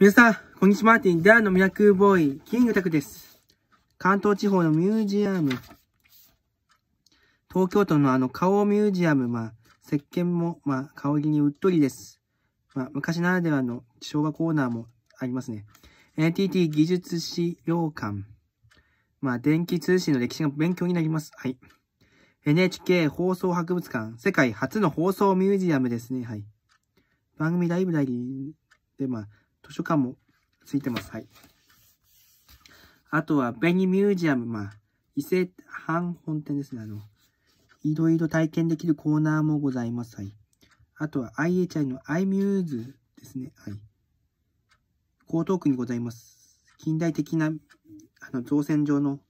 皆さん、こんにちは。ティンダーのミラクルボーイ、キングタクです。関東地方のミュージアム、東京都のあの、顔ミュージアム、まあ、石鹸も、まあ、顔着にうっとりです。まあ、昔ならではの昭和コーナーもありますね。NTT 技術資料館。まあ、電気通信の歴史が勉強になります。はい。NHK 放送博物館、世界初の放送ミュージアムですね。はい。番組ライブラリーで、まあ、図書館もついてます。はい。あとは、ベニミュージアム、まあ、伊勢半本店ですね。あの、いろいろ体験できるコーナーもございます。はい。あとは、IHI の iMuse ですね。はい。江東区にございます。近代的な、あの、造船上の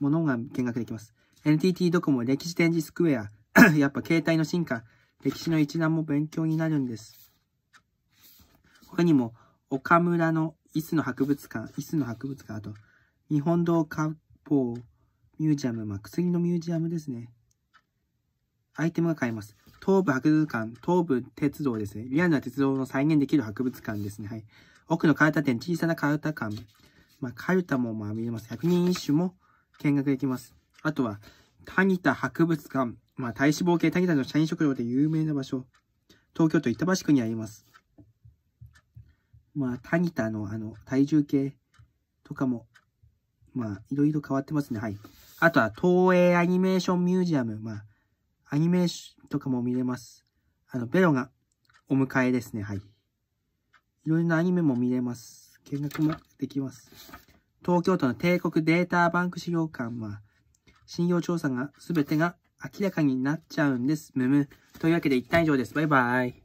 ものが見学できます。NTT ドコモ歴史展示スクエア。やっぱ携帯の進化、歴史の一覧も勉強になるんです。他にも、岡村の椅子の博物館、椅子の博物館、あと、日本道漢方ミュージアム、まあ、薬のミュージアムですね。アイテムが買えます。東武博物館、東武鉄道ですね。リアルな鉄道の再現できる博物館ですね。はい。奥のカルタ店、小さなカルタ館。まあ、カルタもまあ見れます。百人一首も見学できます。あとは、タニタ博物館。まあ、体脂肪系タニタの社員食堂で有名な場所。東京都板橋区にあります。まあ、タニタのあの、体重計とかも、まあ、いろいろ変わってますね。はい。あとは、東映アニメーションミュージアム。まあ、アニメーションとかも見れます。あの、ベロがお迎えですね。はい。いろいろなアニメも見れます。見学もできます。東京都の帝国データバンク資料館は、信用調査がすべてが明らかになっちゃうんです。むむ。というわけで一旦以上です。バイバイ。